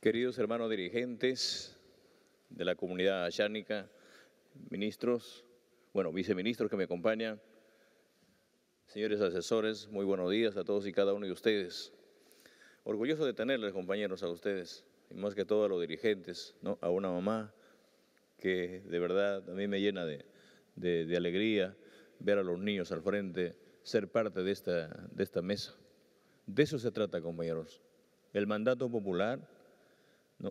Queridos hermanos dirigentes de la comunidad ayánica, ministros, bueno, viceministros que me acompañan, señores asesores, muy buenos días a todos y cada uno de ustedes. Orgulloso de tenerles, compañeros, a ustedes, y más que todo a los dirigentes, ¿no? a una mamá que de verdad a mí me llena de, alegría ver a los niños al frente, ser parte de esta, de esta mesa. De eso se trata, compañeros. El mandato popular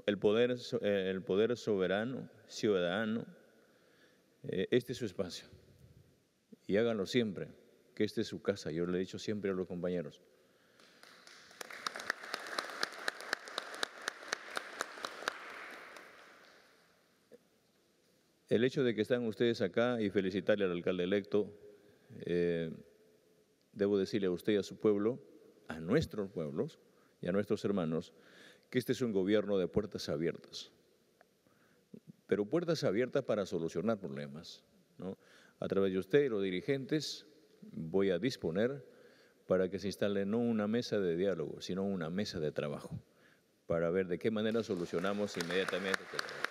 el, poder, eh, el poder soberano, ciudadano. Eh, este es su espacio. Y háganlo siempre, que este es su casa. Yo le he dicho siempre a los compañeros. El hecho de que están ustedes acá y felicitarle al alcalde electo, eh, debo decirle a usted y a su pueblo, a nuestros pueblos y a nuestros hermanos, que este es un gobierno de puertas abiertas, pero puertas abiertas para solucionar problemas. A través de usted y los dirigentes voy a disponer para que se instale no una mesa de diálogo, sino una mesa de trabajo, para ver de qué manera solucionamos inmediatamente este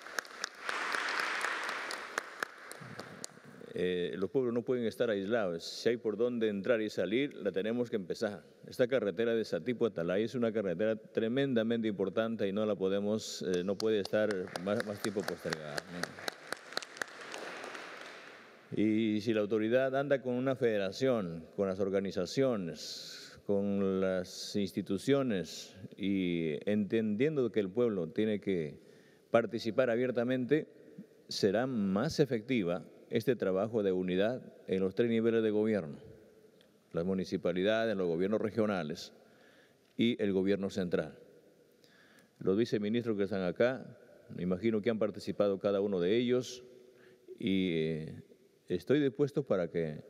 Eh, los pueblos no pueden estar aislados. Si hay por dónde entrar y salir, la tenemos que empezar. Esta carretera de Satipo Atalay es una carretera tremendamente importante y no la podemos, eh, no puede estar más, tiempo postergada. Y si la autoridad anda con una federación, con las organizaciones, con las instituciones y entendiendo que el pueblo tiene que participar abiertamente, será más efectiva este trabajo de unidad en los tres niveles de gobierno, las municipalidades, los gobiernos regionales y el gobierno central. Los viceministros que están acá, me imagino que han participado cada uno de ellos y eh, estoy dispuesto para que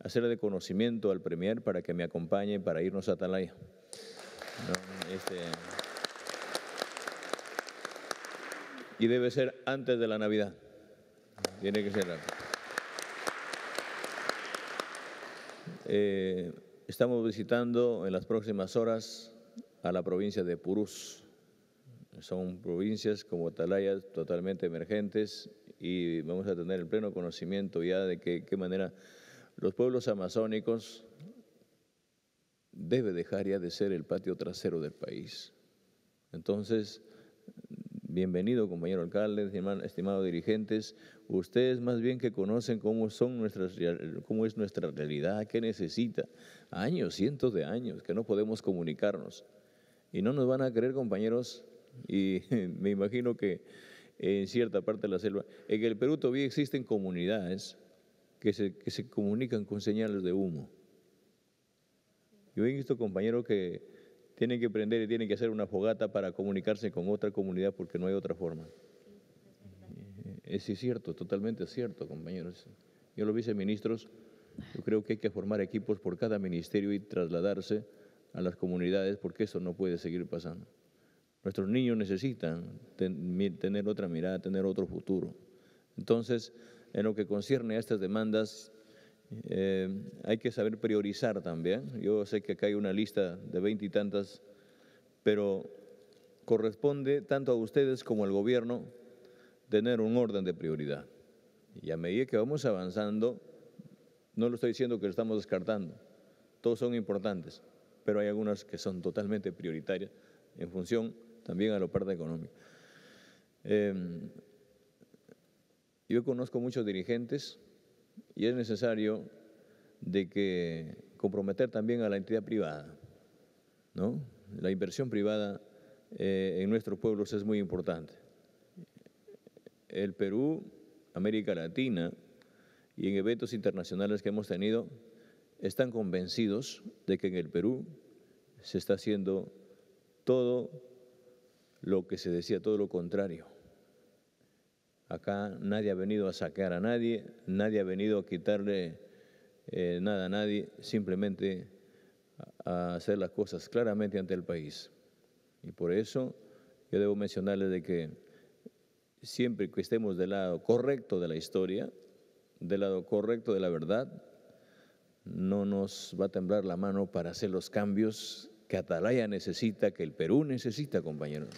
hacerle de conocimiento al Premier para que me acompañe para irnos a Atalaya. Este, y debe ser antes de la Navidad. Tiene que ser eh, estamos visitando en las próximas horas a la provincia de Purús. Son provincias como Atalaya totalmente emergentes y vamos a tener el pleno conocimiento ya de qué manera los pueblos amazónicos debe dejar ya de ser el patio trasero del país. Entonces, Bienvenido, compañero alcalde, estimados dirigentes. Ustedes más bien que conocen cómo, son nuestras, cómo es nuestra realidad, qué necesita. Años, cientos de años que no podemos comunicarnos. Y no nos van a creer, compañeros, y me imagino que en cierta parte de la selva, en el Perú todavía existen comunidades que se, comunican con señales de humo. Yo he visto, compañero, que tienen que prender y tienen que hacer una fogata para comunicarse con otra comunidad porque no hay otra forma. Eso es cierto, totalmente cierto, compañeros. Yo los viceministros, yo creo que hay que formar equipos por cada ministerio y trasladarse a las comunidades porque eso no puede seguir pasando. Nuestros niños necesitan tener otra mirada, tener otro futuro. Entonces, en lo que concierne a estas demandas, eh, hay que saber priorizar también. Yo sé que acá hay una lista de veinte y tantas, pero corresponde tanto a ustedes como al gobierno tener un orden de prioridad. Y a medida que vamos avanzando, no lo estoy diciendo que lo estamos descartando, todos son importantes, pero hay algunas que son totalmente prioritarias en función también a la parte económica. Eh, yo conozco muchos dirigentes y es necesario de que comprometer también a la entidad privada. ¿no? La inversión privada eh, en nuestros pueblos es muy importante. El Perú, América Latina y en eventos internacionales que hemos tenido, están convencidos de que en el Perú se está haciendo todo lo que se decía, todo lo contrario. Acá nadie ha venido a saquear a nadie, nadie ha venido a quitarle eh, nada a nadie, simplemente a hacer las cosas claramente ante el país. Y por eso yo debo mencionarles de que siempre que estemos del lado correcto de la historia, del lado correcto de la verdad, no nos va a temblar la mano para hacer los cambios que Atalaya necesita, que el Perú necesita, compañeros.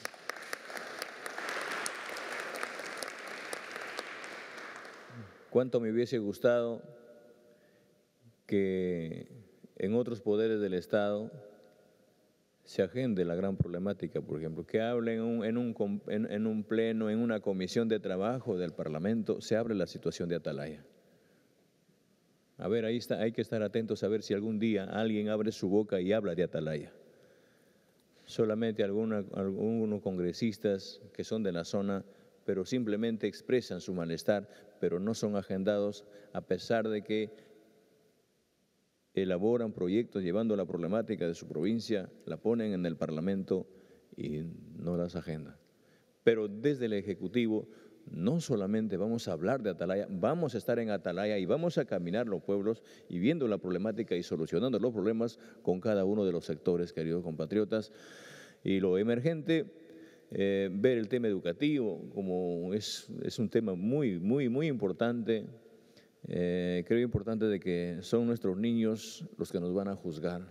Cuánto me hubiese gustado que en otros poderes del Estado se agende la gran problemática, por ejemplo, que hablen en, un, pleno, en una comisión de trabajo del Parlamento, se abre la situación de Atalaya. A ver, ahí está, hay que estar atentos a ver si algún día alguien abre su boca y habla de Atalaya. Solamente algunos congresistas que son de la zona, pero simplemente expresan su malestar, pero no son agendados a pesar de que elaboran proyectos llevando la problemática de su provincia, la ponen en el Parlamento y no las agendan. Pero desde el Ejecutivo no solamente vamos a hablar de Atalaya, vamos a estar en Atalaya y vamos a caminar los pueblos y viendo la problemática y solucionando los problemas con cada uno de los sectores, queridos compatriotas. Y lo emergente eh, ver el tema educativo, como es, un tema muy, muy, muy importante. Eh, creo importante de que son nuestros niños los que nos van a juzgar.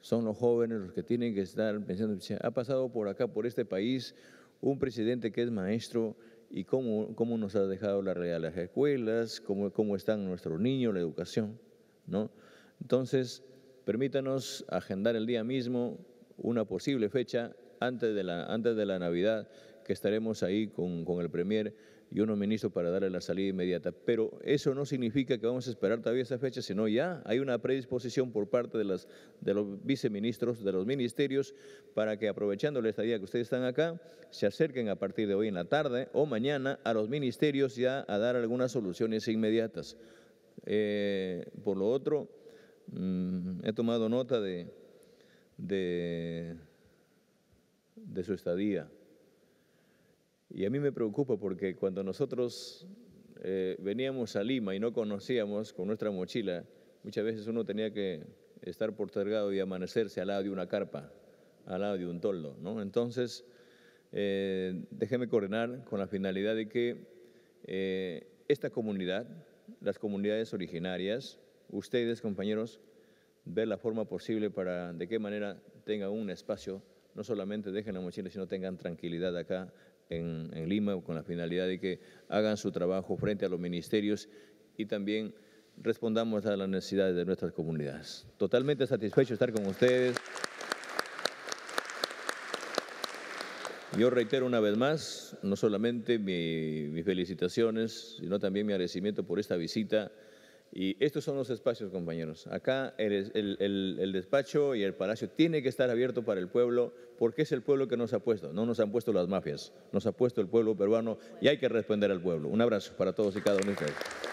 Son los jóvenes los que tienen que estar pensando, ha pasado por acá, por este país, un presidente que es maestro y cómo, cómo nos ha dejado la realidad las escuelas, cómo, cómo están nuestros niños, la educación. ¿no? Entonces, permítanos agendar el día mismo una posible fecha antes de la, antes de la Navidad, que estaremos ahí con, el Premier y unos ministros para darle la salida inmediata. Pero eso no significa que vamos a esperar todavía esa fecha, sino ya hay una predisposición por parte de, las, de los viceministros, de los ministerios, para que aprovechando la estadía que ustedes están acá, se acerquen a partir de hoy en la tarde o mañana a los ministerios ya a dar algunas soluciones inmediatas. Eh, por lo otro, mm, he tomado nota de de su estadía. Y a mí me preocupa porque cuando nosotros eh, veníamos a Lima y no conocíamos con nuestra mochila, muchas veces uno tenía que estar portergado y amanecerse al lado de una carpa, al lado de un toldo. ¿no? Entonces, eh, déjeme coordinar con la finalidad de que eh, esta comunidad, las comunidades originarias, ustedes, compañeros, ver la forma posible para de qué manera tenga un espacio no solamente dejen la mochila, sino tengan tranquilidad acá en, Lima con la finalidad de que hagan su trabajo frente a los ministerios y también respondamos a las necesidades de nuestras comunidades. Totalmente satisfecho estar con ustedes. Yo reitero una vez más, no solamente mis felicitaciones, sino también mi agradecimiento por esta visita y estos son los espacios, compañeros. Acá el, el, despacho y el palacio tiene que estar abierto para el pueblo, porque es el pueblo que nos ha puesto, no nos han puesto las mafias, nos ha puesto el pueblo peruano y hay que responder al pueblo. Un abrazo para todos y cada uno de ustedes.